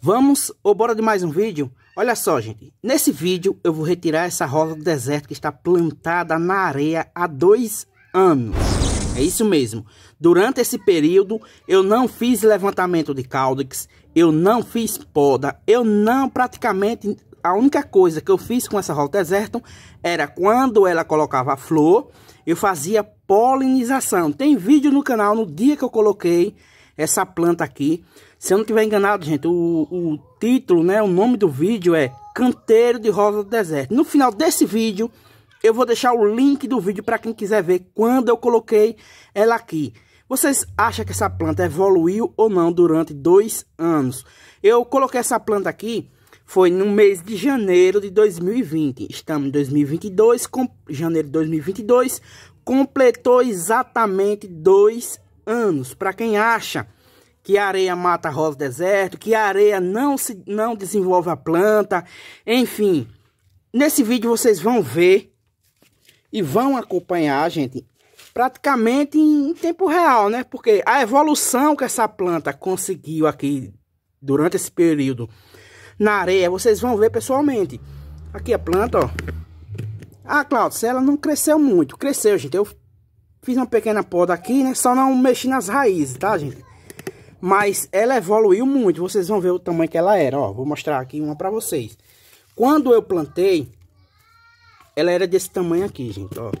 Vamos ou bora de mais um vídeo? Olha só, gente. Nesse vídeo eu vou retirar essa rosa do deserto que está plantada na areia há dois anos. É isso mesmo. Durante esse período eu não fiz levantamento de caudex, eu não fiz poda, eu não praticamente... A única coisa que eu fiz com essa rosa do deserto era quando ela colocava flor, eu fazia polinização. Tem vídeo no canal no dia que eu coloquei essa planta aqui. Se eu não estiver enganado, gente, o, o título, né, o nome do vídeo é Canteiro de Rosa do Deserto. No final desse vídeo, eu vou deixar o link do vídeo para quem quiser ver quando eu coloquei ela aqui. Vocês acham que essa planta evoluiu ou não durante dois anos? Eu coloquei essa planta aqui, foi no mês de janeiro de 2020. Estamos em 2022, com, janeiro de 2022, completou exatamente dois anos. Para quem acha que a areia mata a rosa deserto, que a areia não, se, não desenvolve a planta, enfim. Nesse vídeo vocês vão ver e vão acompanhar, gente, praticamente em tempo real, né? Porque a evolução que essa planta conseguiu aqui durante esse período na areia, vocês vão ver pessoalmente. Aqui a planta, ó. Ah, Cláudio, ela não cresceu muito. Cresceu, gente. Eu Fiz uma pequena poda aqui, né? Só não mexi nas raízes, tá, gente? Mas ela evoluiu muito. Vocês vão ver o tamanho que ela era, ó. Vou mostrar aqui uma pra vocês. Quando eu plantei, ela era desse tamanho aqui, gente, ó.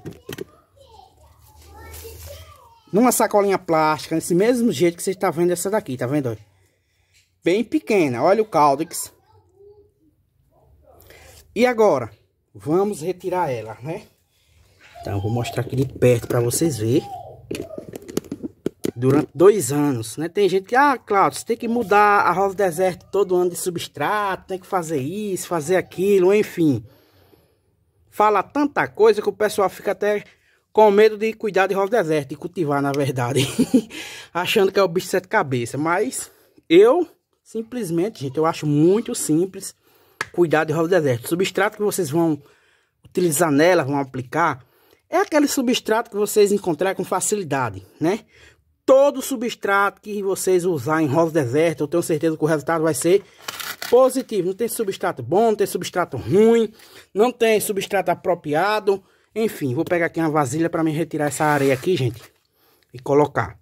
Numa sacolinha plástica, desse mesmo jeito que vocês estão tá vendo essa daqui, tá vendo? Bem pequena. Olha o cáudex. E agora, vamos retirar ela, né? Então, vou mostrar aqui de perto para vocês verem. Durante dois anos, né? Tem gente que, ah, Claudio, você tem que mudar a rosa deserto todo ano de substrato, tem que fazer isso, fazer aquilo, enfim. Fala tanta coisa que o pessoal fica até com medo de cuidar de rosa deserto, de cultivar, na verdade. Achando que é o bicho de sete cabeças. Mas eu, simplesmente, gente, eu acho muito simples cuidar de rosa deserto. O substrato que vocês vão utilizar nela, vão aplicar, é aquele substrato que vocês encontrar com facilidade, né? Todo substrato que vocês usar em rosa deserta, eu tenho certeza que o resultado vai ser positivo. Não tem substrato bom, não tem substrato ruim, não tem substrato apropriado. Enfim, vou pegar aqui uma vasilha para me retirar essa areia aqui, gente, e colocar.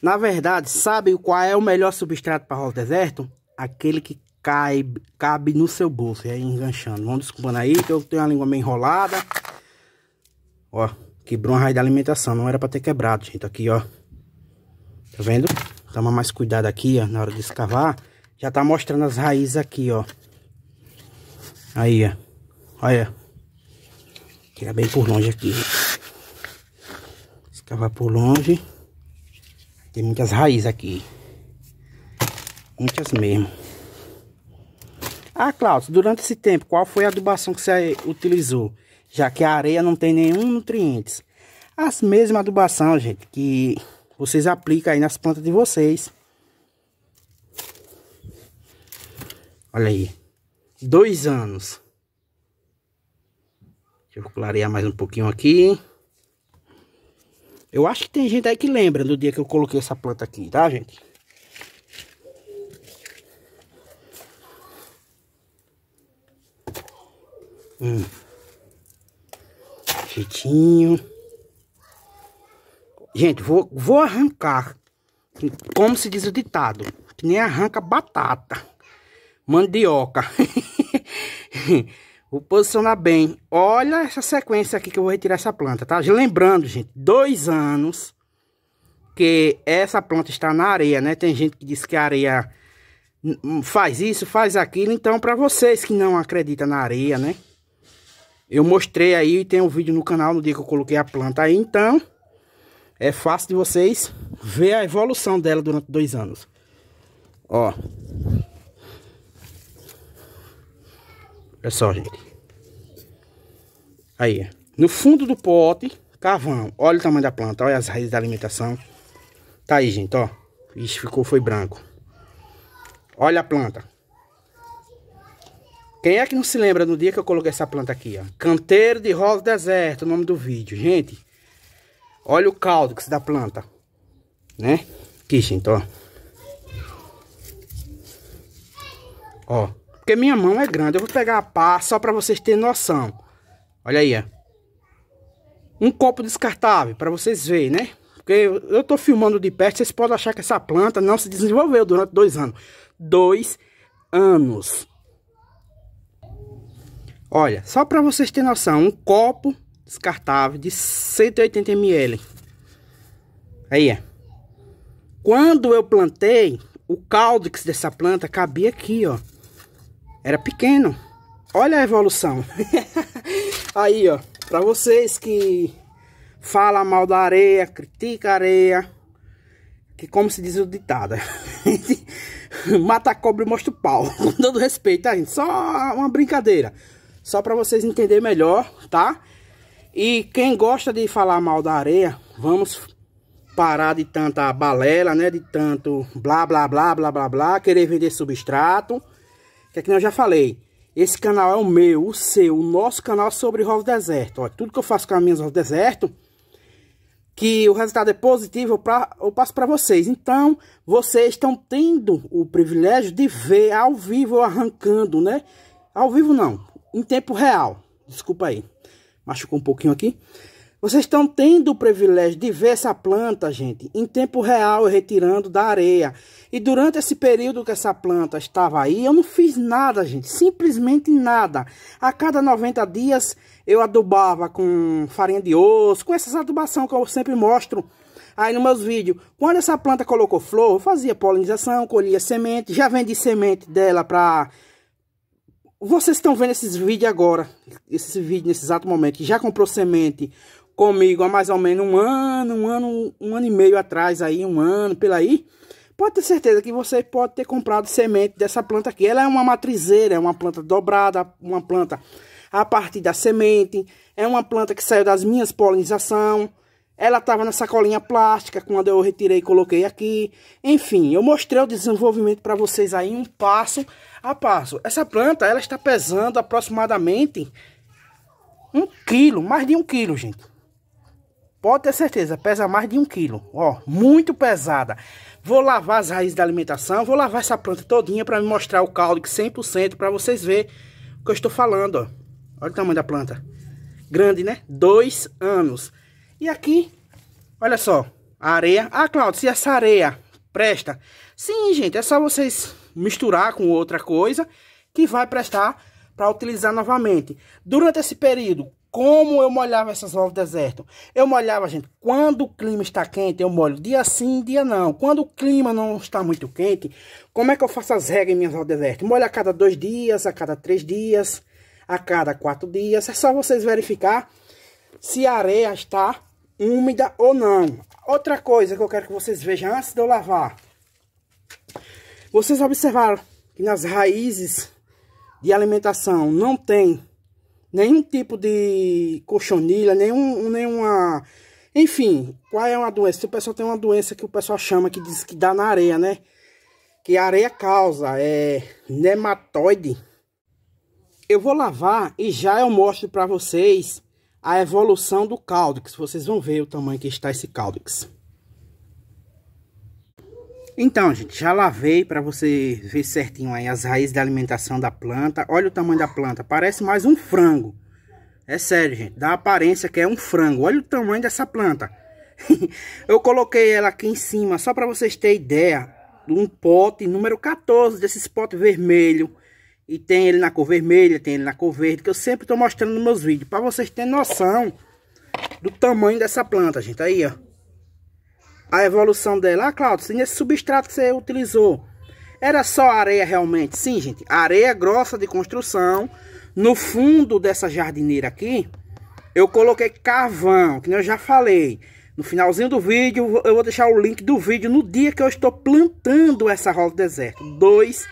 Na verdade, sabe qual é o melhor substrato para rosa deserto? Aquele que cabe, cabe no seu bolso. E aí enganchando. Vamos desculpando aí que eu tenho a língua meio enrolada. Ó, quebrou a raiz da alimentação. Não era pra ter quebrado, gente. Aqui, ó. Tá vendo? Toma mais cuidado aqui, ó, na hora de escavar. Já tá mostrando as raízes aqui, ó. Aí, ó. Olha. Tira bem por longe aqui. Escavar por longe. Tem muitas raízes aqui. Muitas mesmo. Ah, Cláudio, durante esse tempo, qual foi a adubação que você utilizou? Já que a areia não tem nenhum nutrientes. As mesmas adubação, gente, que vocês aplicam aí nas plantas de vocês. Olha aí. Dois anos. Deixa eu clarear mais um pouquinho aqui. Eu acho que tem gente aí que lembra do dia que eu coloquei essa planta aqui, tá, gente? um jeitinho. Gente, vou, vou arrancar, como se diz o ditado, que nem arranca batata, mandioca. Vou posicionar bem. Olha essa sequência aqui que eu vou retirar essa planta, tá? Lembrando, gente, dois anos que essa planta está na areia, né? Tem gente que diz que a areia faz isso, faz aquilo. Então, para vocês que não acreditam na areia, né? Eu mostrei aí, tem um vídeo no canal no dia que eu coloquei a planta aí, então é fácil de vocês ver a evolução dela durante dois anos. Ó. Olha só, gente. Aí, no fundo do pote, carvão. Olha o tamanho da planta, olha as raízes da alimentação. Tá aí, gente, ó. Isso ficou, foi branco. Olha a planta. Quem é que não se lembra no dia que eu coloquei essa planta aqui, ó? Canteiro de rosa deserto, o nome do vídeo. Gente, olha o caldo que se dá planta, né? Aqui, gente, ó. Ó, porque minha mão é grande. Eu vou pegar a pá só pra vocês terem noção. Olha aí, ó. Um copo descartável, pra vocês verem, né? Porque eu, estou tô filmando de perto, vocês podem achar que essa planta não se desenvolveu durante dois anos. Dois anos. Olha, só para vocês terem noção, um copo descartável de 180 ml. Aí é. Quando eu plantei, o caldix dessa planta cabia aqui, ó. Era pequeno. Olha a evolução. Aí, ó, para vocês que fala mal da areia, critica a areia, que como se diz o ditado, mata a cobra e mostra o pau. Com todo respeito, tá, gente? Só uma brincadeira. Só para vocês entenderem melhor, tá? E quem gosta de falar mal da areia, vamos parar de tanta balela, né? De tanto blá, blá, blá, blá, blá, blá, querer vender substrato. Que é que eu já falei, esse canal é o meu, o seu, o nosso canal sobre rolos deserto. Olha tudo que eu faço com as minhas rolos deserto, que o resultado é positivo, eu, pra, eu passo para vocês. Então, vocês estão tendo o privilégio de ver ao vivo arrancando, né? Ao vivo não, em tempo real. Desculpa aí, machucou um pouquinho aqui. Vocês estão tendo o privilégio de ver essa planta, gente, em tempo real, retirando da areia. E durante esse período que essa planta estava aí, eu não fiz nada, gente, simplesmente nada. A cada 90 dias eu adubava com farinha de osso, com essas adubação que eu sempre mostro aí nos meus vídeos. Quando essa planta colocou flor, eu fazia polinização, colhia semente, já vendi semente dela para vocês estão vendo esses vídeos agora, esses vídeos nesse exato momento, que já comprou semente comigo há mais ou menos um ano, um ano, um ano e meio atrás aí, um ano, pela aí, pode ter certeza que você pode ter comprado semente dessa planta aqui. Ela é uma matrizeira, é uma planta dobrada, uma planta a partir da semente, é uma planta que saiu das minhas polinizações, ela estava na sacolinha plástica, quando eu retirei e coloquei aqui. Enfim, eu mostrei o desenvolvimento para vocês aí, um passo a passo. Essa planta, ela está pesando aproximadamente um quilo, mais de um quilo, gente. Pode ter certeza, pesa mais de um quilo. Ó, muito pesada. Vou lavar as raízes da alimentação, vou lavar essa planta todinha para me mostrar o caule 100% para vocês verem o que eu estou falando, ó. Olha o tamanho da planta. Grande, né? Dois anos. E aqui, olha só, a areia. Ah, Claudio, se essa areia presta? Sim, gente, é só vocês misturar com outra coisa que vai prestar para utilizar novamente. Durante esse período, como eu molhava essas ovos deserto? Eu molhava, gente, quando o clima está quente, eu molho dia sim, dia não. Quando o clima não está muito quente, como é que eu faço as regras em minhas ovos deserto? Molho a cada dois dias, a cada três dias, a cada quatro dias. É só vocês verificar se a areia está úmida ou não. Outra coisa que eu quero que vocês vejam antes de eu lavar. Vocês observaram que nas raízes de alimentação não tem nenhum tipo de cochonilha, nenhum, nenhuma... Enfim, qual é uma doença? o pessoal tem uma doença que o pessoal chama, que diz que dá na areia, né? Que a areia causa, é nematóide. Eu vou lavar e já eu mostro pra vocês a evolução do cáudix. Vocês vão ver o tamanho que está esse cáudix. Então, gente, já lavei para você ver certinho aí as raízes da alimentação da planta. Olha o tamanho da planta, parece mais um frango. É sério, gente, dá a aparência que é um frango. Olha o tamanho dessa planta. Eu coloquei ela aqui em cima só para vocês terem ideia um pote número 14 desses potes vermelho e tem ele na cor vermelha, tem ele na cor verde, que eu sempre estou mostrando nos meus vídeos. Para vocês terem noção do tamanho dessa planta, gente. Aí, ó. A evolução dela. Ah, Claudio, se nesse substrato que você utilizou, era só areia realmente? Sim, gente. Areia é grossa de construção. No fundo dessa jardineira aqui, eu coloquei carvão, que eu já falei. No finalzinho do vídeo, eu vou deixar o link do vídeo no dia que eu estou plantando essa roda deserto. Dois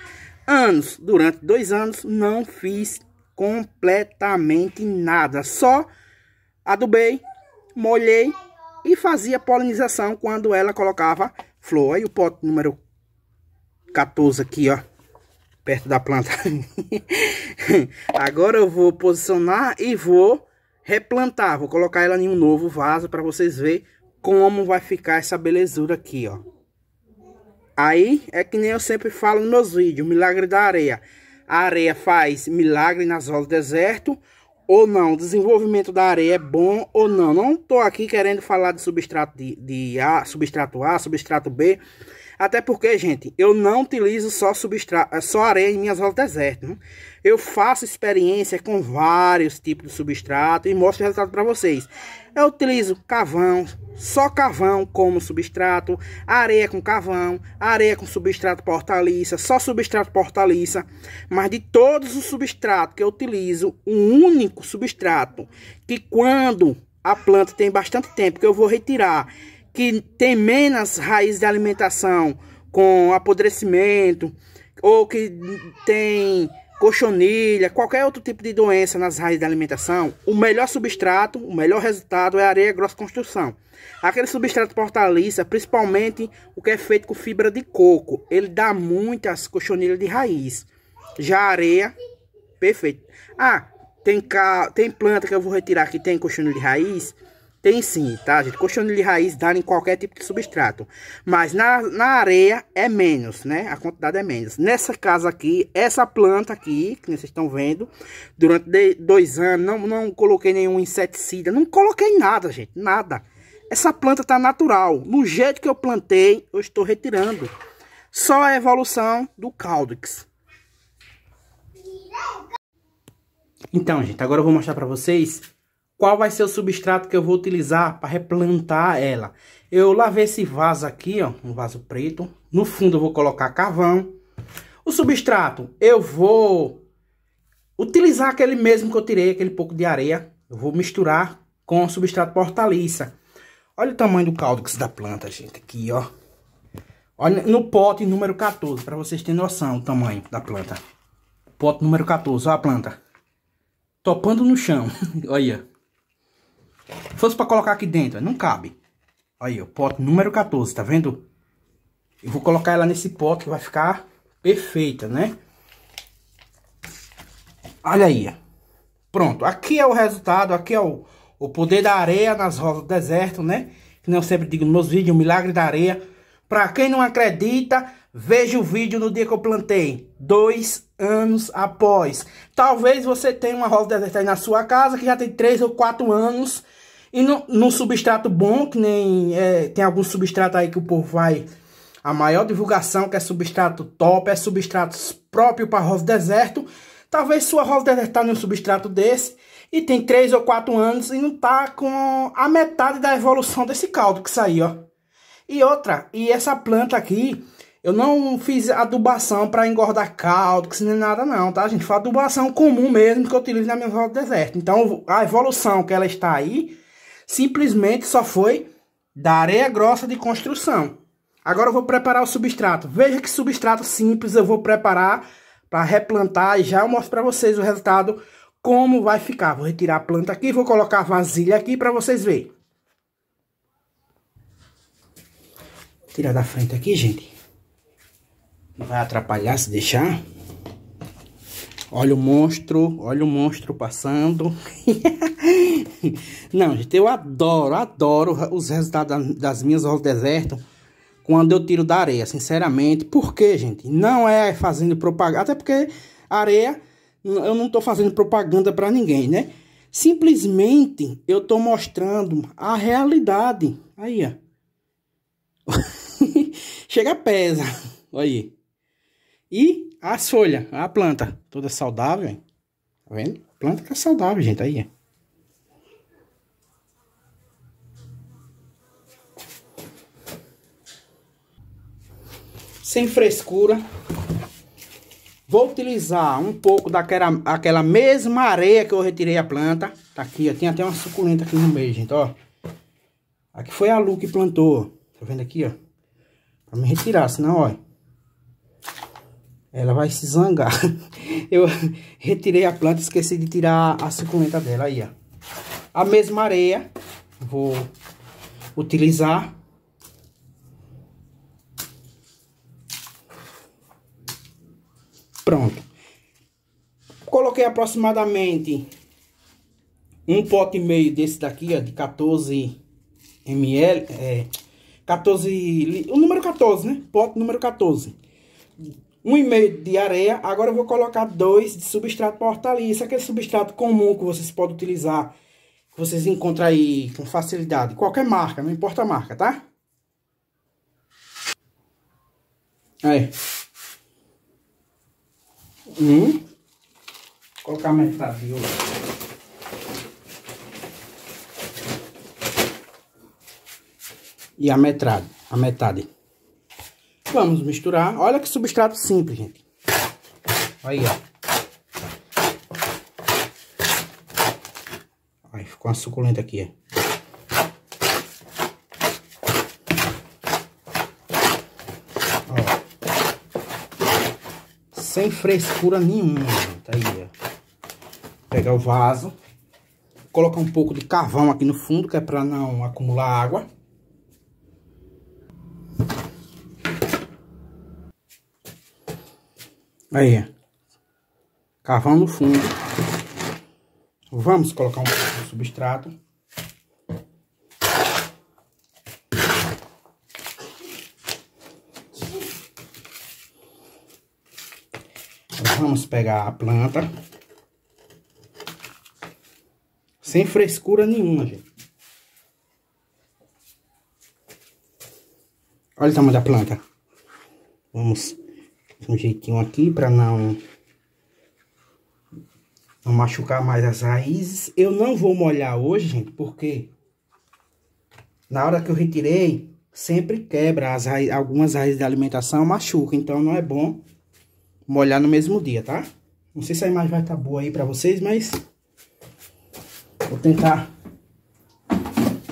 anos, durante dois anos, não fiz completamente nada. Só adubei, molhei e fazia polinização quando ela colocava flor. Aí o pote número 14 aqui, ó, perto da planta. Agora eu vou posicionar e vou replantar. Vou colocar ela em um novo vaso para vocês verem como vai ficar essa belezura aqui, ó. Aí é que nem eu sempre falo nos meus vídeos, milagre da areia. A areia faz milagre nas rolas do deserto ou não. O desenvolvimento da areia é bom ou não. Não estou aqui querendo falar de substrato de, de A, substrato A, substrato B. Até porque, gente, eu não utilizo só substrato, eh, só areia em minhas aulas desertas. Eu faço experiência com vários tipos de substrato e mostro o resultado para vocês. Eu utilizo cavão, só carvão como substrato, areia com carvão, areia com substrato portaliça, só substrato portaliça, mas de todos os substratos que eu utilizo, um único substrato que quando a planta tem bastante tempo que eu vou retirar que tem menos raiz de alimentação com apodrecimento ou que tem cochonilha, qualquer outro tipo de doença nas raízes de alimentação, o melhor substrato, o melhor resultado é a areia grossa construção. Aquele substrato portaliça, principalmente o que é feito com fibra de coco, ele dá muitas cochonilhas de raiz. Já a areia, perfeito. Ah, tem, ca... tem planta que eu vou retirar que tem cochonilha de raiz, tem sim, tá, gente? Coxonilha de raiz dá em qualquer tipo de substrato. Mas na, na areia é menos, né? A quantidade é menos. Nessa casa aqui, essa planta aqui, que vocês estão vendo, durante dois anos, não, não coloquei nenhum inseticida. Não coloquei nada, gente, nada. Essa planta tá natural. No jeito que eu plantei, eu estou retirando. Só a evolução do Caldix. Então, gente, agora eu vou mostrar pra vocês qual vai ser o substrato que eu vou utilizar para replantar ela. Eu lavei esse vaso aqui, ó, um vaso preto. No fundo eu vou colocar carvão. O substrato eu vou utilizar aquele mesmo que eu tirei, aquele pouco de areia. Eu vou misturar com o substrato portaliça. Olha o tamanho do cáudix da planta, gente, aqui, ó. Olha no pote número 14, para vocês terem noção do tamanho da planta. Pote número 14, ó a planta. Topando no chão, olha. Se fosse pra colocar aqui dentro, não cabe. Aí, o pote número 14, tá vendo? Eu vou colocar ela nesse pote que vai ficar perfeita, né? Olha aí. Pronto, aqui é o resultado, aqui é o, o poder da areia nas rosas do deserto, né? Que eu sempre digo nos meus vídeos, o milagre da areia. Pra quem não acredita, veja o vídeo no dia que eu plantei. Dois anos após. Talvez você tenha uma rosa deserta aí na sua casa que já tem três ou quatro anos e no, num substrato bom, que nem é, tem alguns substratos aí que o povo vai. A maior divulgação, que é substrato top, é substrato próprio para rosa deserto. Talvez sua rosa deserto tá num substrato desse e tem 3 ou 4 anos e não tá com a metade da evolução desse caldo que saiu, ó. E outra, e essa planta aqui, eu não fiz adubação para engordar caldo, que nem é nada não, tá, gente? Foi adubação comum mesmo que eu utilizo na minha rosa deserto. Então, a evolução que ela está aí simplesmente só foi da areia grossa de construção. Agora eu vou preparar o substrato. Veja que substrato simples eu vou preparar para replantar e já eu mostro para vocês o resultado como vai ficar. Vou retirar a planta aqui, vou colocar a vasilha aqui para vocês verem. Tirar da frente aqui, gente. Não vai atrapalhar se deixar. Olha o monstro, olha o monstro passando. Não, gente, eu adoro, adoro os resultados das minhas ovos deserto quando eu tiro da areia, sinceramente. Por quê, gente? Não é fazendo propaganda, até porque areia, eu não tô fazendo propaganda para ninguém, né? Simplesmente eu tô mostrando a realidade. Aí, ó. Chega pesa. Aí. E a folha, a planta, toda saudável, hein? tá vendo? A planta que é saudável, gente, aí, ó. Sem frescura. Vou utilizar um pouco daquela aquela mesma areia que eu retirei a planta. Tá aqui, ó. Tem até uma suculenta aqui no meio, gente, ó. Aqui foi a Lu que plantou. Tá vendo aqui, ó? Pra me retirar, senão, ó. Ela vai se zangar. Eu retirei a planta, esqueci de tirar a suculenta dela aí, ó. A mesma areia, vou utilizar. Pronto. Coloquei aproximadamente um pote e meio desse daqui, ó, de 14 ml, é, 14, o número 14, né? Pote número 14 um e meio de areia. Agora eu vou colocar dois de substrato Isso hortaliça, aquele é substrato comum que vocês podem utilizar, que vocês encontram aí com facilidade. Qualquer marca, não importa a marca, tá? Aí. Um. Vou colocar metade de outro. E a metade, a metade. Vamos misturar. Olha que substrato simples, gente. Aí, ó. Aí, ficou uma suculenta aqui, ó. sem frescura nenhuma, tá aí, ó. Pegar o vaso, colocar um pouco de carvão aqui no fundo, que é para não acumular água. Aí. Cavando fundo. Vamos colocar um pouco de substrato. Vamos pegar a planta. Sem frescura nenhuma, gente. Olha o tamanho da planta. Vamos um jeitinho aqui para não não machucar mais as raízes. Eu não vou molhar hoje, gente, porque na hora que eu retirei, sempre quebra as raiz, algumas raízes da alimentação, machuca. Então, não é bom molhar no mesmo dia, tá? Não sei se a imagem vai estar tá boa aí pra vocês, mas vou tentar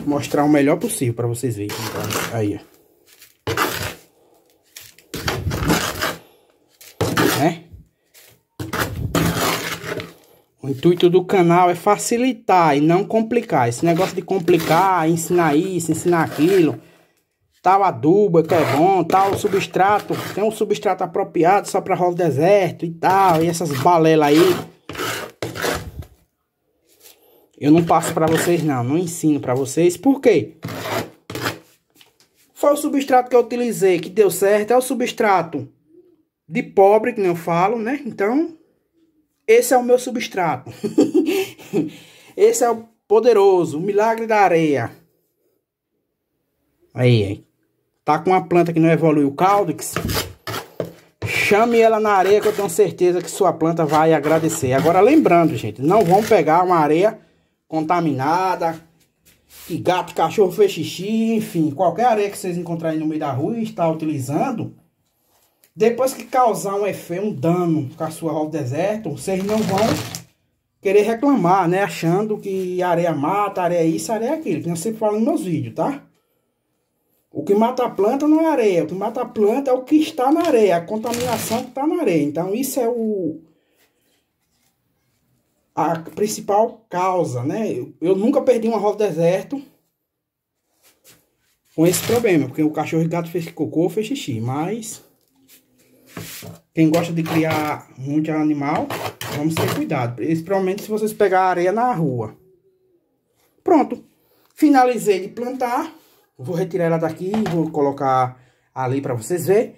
mostrar o melhor possível pra vocês verem. Então, aí, ó. O intuito do canal é facilitar e não complicar. Esse negócio de complicar, ensinar isso, ensinar aquilo, tal adubo que é bom, tal substrato, tem um substrato apropriado só para rolo deserto e tal, e essas balelas aí. Eu não passo para vocês não, não ensino para vocês. Por quê? Foi o substrato que eu utilizei que deu certo, é o substrato de pobre, que nem eu falo, né? Então, esse é o meu substrato. Esse é o poderoso, o milagre da areia. Aí, aí. Tá com uma planta que não evolui o cáudix. Chame ela na areia que eu tenho certeza que sua planta vai agradecer. Agora, lembrando, gente, não vão pegar uma areia contaminada, que gato, cachorro fez xixi, enfim, qualquer areia que vocês encontrarem no meio da rua e está utilizando, depois que causar um efeito, um dano com a sua roda deserta, vocês não vão querer reclamar, né? Achando que areia mata, areia isso, areia aquilo. eu sempre falo nos meus vídeos, tá? O que mata a planta não é areia. O que mata a planta é o que está na areia, a contaminação que está na areia. Então, isso é o... A principal causa, né? Eu, eu nunca perdi uma roda deserto com esse problema, porque o cachorro e gato fez cocô, fez xixi, mas... Quem gosta de criar muito é animal, vamos ter cuidado. Principalmente se vocês pegar areia na rua. Pronto. Finalizei de plantar. Vou retirar ela daqui, vou colocar ali para vocês verem.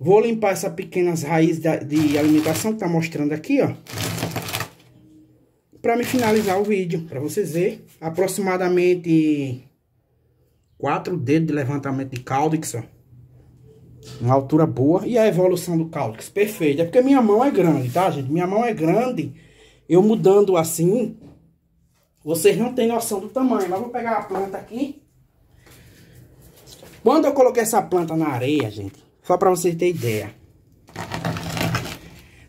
Vou limpar essas pequenas raízes de alimentação que tá mostrando aqui, ó. Para me finalizar o vídeo, para vocês verem. Aproximadamente quatro dedos de levantamento de que ó. Uma altura boa. E a evolução do cálculo Perfeito. É porque minha mão é grande, tá, gente? Minha mão é grande. Eu mudando assim, vocês não têm noção do tamanho. Mas vou pegar a planta aqui. Quando eu coloquei essa planta na areia, gente, só para vocês terem ideia.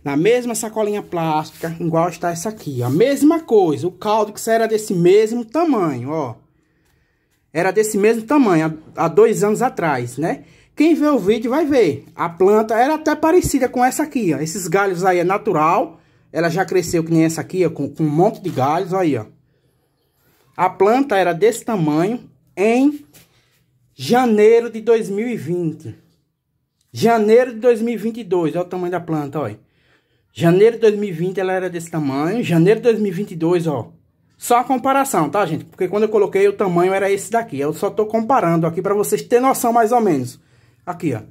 Na mesma sacolinha plástica, igual está essa aqui, A Mesma coisa, o caldo que era desse mesmo tamanho, ó. Era desse mesmo tamanho, há dois anos atrás, né? Quem vê o vídeo vai ver. A planta era até parecida com essa aqui, ó. Esses galhos aí é natural. Ela já cresceu que nem essa aqui, ó, com, com um monte de galhos aí, ó. A planta era desse tamanho em janeiro de 2020. Janeiro de 2022, olha o tamanho da planta, ó. Janeiro de 2020 ela era desse tamanho, janeiro de 2022, ó. Só a comparação, tá, gente? Porque quando eu coloquei o tamanho era esse daqui. Eu só tô comparando aqui para vocês terem noção mais ou menos. Aqui, ó.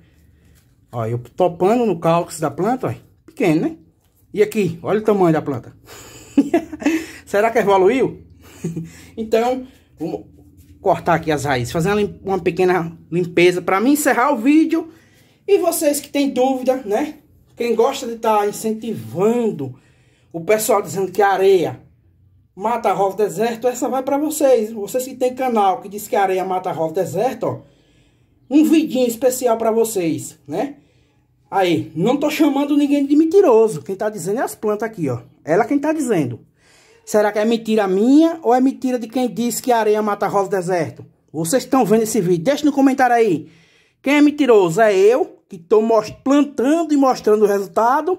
Ó, eu topando no cálculo da planta, ó. Pequeno, né? E aqui, olha o tamanho da planta. Será que evoluiu? então, vamos cortar aqui as raízes. Fazer uma, pequena limpeza para mim encerrar o vídeo. E vocês que têm dúvida, né? Quem gosta de estar tá incentivando o pessoal dizendo que areia mata a rova deserto, essa vai para vocês. Vocês que têm canal que diz que areia mata a rova deserto, ó um vidinho especial para vocês, né? Aí, não tô chamando ninguém de mentiroso. Quem tá dizendo é as plantas aqui, ó. Ela quem tá dizendo. Será que é mentira minha ou é mentira de quem diz que a areia mata a rosa deserto? Vocês estão vendo esse vídeo? Deixa no comentário aí. Quem é mentiroso? É eu, que tô plantando e mostrando o resultado?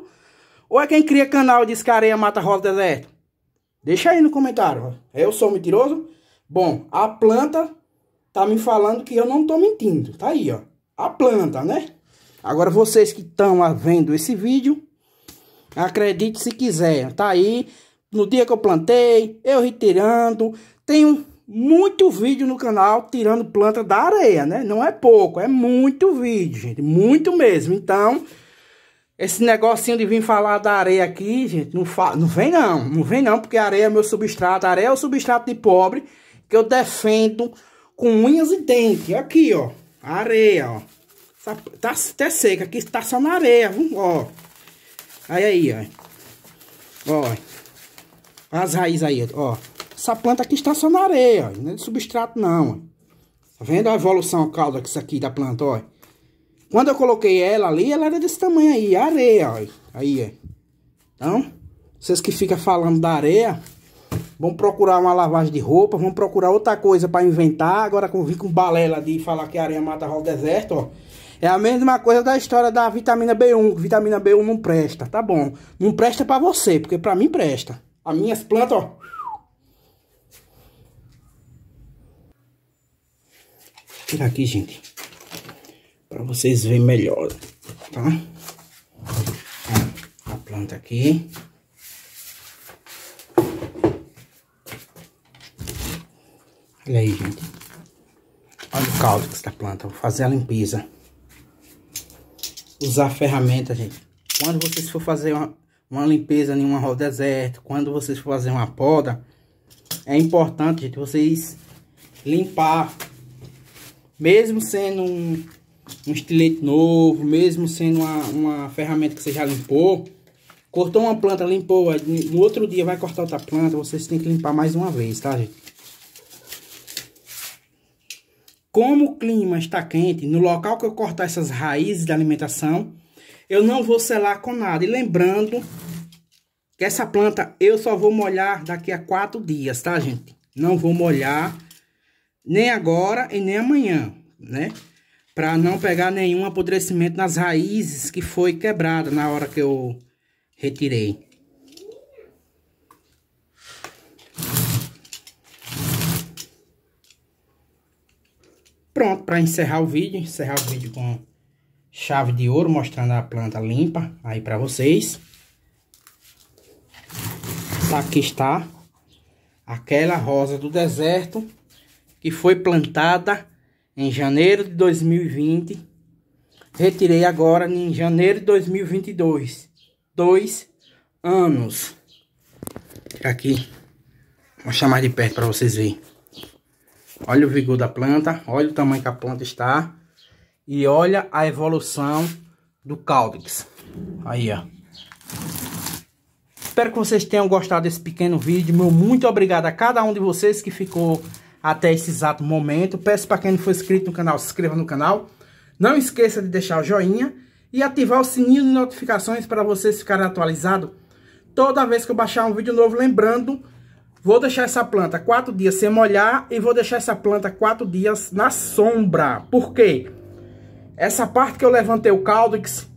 Ou é quem cria canal e diz que a areia mata a rosa deserto? Deixa aí no comentário. Eu sou mentiroso? Bom, a planta tá me falando que eu não tô mentindo. Tá aí, ó. A planta, né? Agora vocês que estão vendo esse vídeo, acredite se quiser, tá aí. No dia que eu plantei, eu retirando, tenho muito vídeo no canal tirando planta da areia, né? Não é pouco, é muito vídeo, gente, muito mesmo. Então, esse negocinho de vir falar da areia aqui, gente, não, fa... não vem não, não vem não, porque a areia é meu substrato, a areia é o substrato de pobre que eu defendo com unhas e dentes. Aqui, ó. Areia, ó. Tá, tá até seca. Aqui tá só na areia, viu? Ó. Aí, aí, ó. Ó. As raízes aí, ó. Essa planta aqui está só na areia, ó. Não é de substrato, não, ó. Tá vendo a evolução cauda que isso aqui da planta, ó. Quando eu coloquei ela ali, ela era desse tamanho aí. Areia, ó. Aí, ó. Então, vocês que ficam falando da areia... Vamos procurar uma lavagem de roupa, vamos procurar outra coisa para inventar. Agora vim com balela de falar que a areia mata o deserto, ó. É a mesma coisa da história da vitamina B1. Vitamina B1 não presta, tá bom. Não presta para você, porque para mim presta. As minhas plantas, ó. Tirar aqui, gente. Para vocês verem melhor, tá? A planta aqui. Olha aí, gente. Olha o calyx da planta. Vou fazer a limpeza. Usar a ferramenta, gente. Quando vocês for fazer uma, uma limpeza em uma roda deserta, quando vocês for fazer uma poda, é importante, gente, vocês limpar. Mesmo sendo um, um estilete novo, mesmo sendo uma, uma ferramenta que você já limpou, cortou uma planta, limpou, no outro dia vai cortar outra planta, vocês têm que limpar mais uma vez, tá, gente? Como o clima está quente, no local que eu cortar essas raízes da alimentação, eu não vou selar com nada. E lembrando que essa planta eu só vou molhar daqui a quatro dias, tá, gente? Não vou molhar nem agora e nem amanhã, né? Para não pegar nenhum apodrecimento nas raízes que foi quebrada na hora que eu retirei. Pronto, para encerrar o vídeo, encerrar o vídeo com chave de ouro, mostrando a planta limpa aí para vocês. Aqui está aquela rosa do deserto que foi plantada em janeiro de 2020. Retirei agora em janeiro de 2022. Dois anos. Aqui, vou chamar de perto para vocês verem. Olha o vigor da planta, olha o tamanho que a planta está. E olha a evolução do cáudix. Aí, ó. Espero que vocês tenham gostado desse pequeno vídeo. Meu muito obrigado a cada um de vocês que ficou até esse exato momento. Peço para quem não for inscrito no canal, se inscreva no canal. Não esqueça de deixar o joinha e ativar o sininho de notificações para vocês ficarem atualizados toda vez que eu baixar um vídeo novo. Lembrando Vou deixar essa planta quatro dias sem molhar e vou deixar essa planta quatro dias na sombra. Por quê? Essa parte que eu levantei o caldex,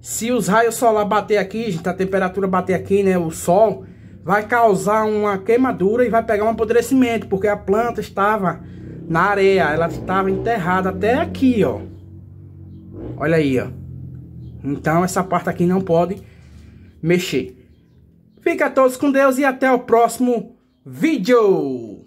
se os raios solar bater aqui, gente, a temperatura bater aqui, né, o sol, vai causar uma queimadura e vai pegar um apodrecimento, porque a planta estava na areia, ela estava enterrada até aqui, ó. Olha aí, ó. Então essa parte aqui não pode mexer. Fica todos com Deus e até o próximo vídeo!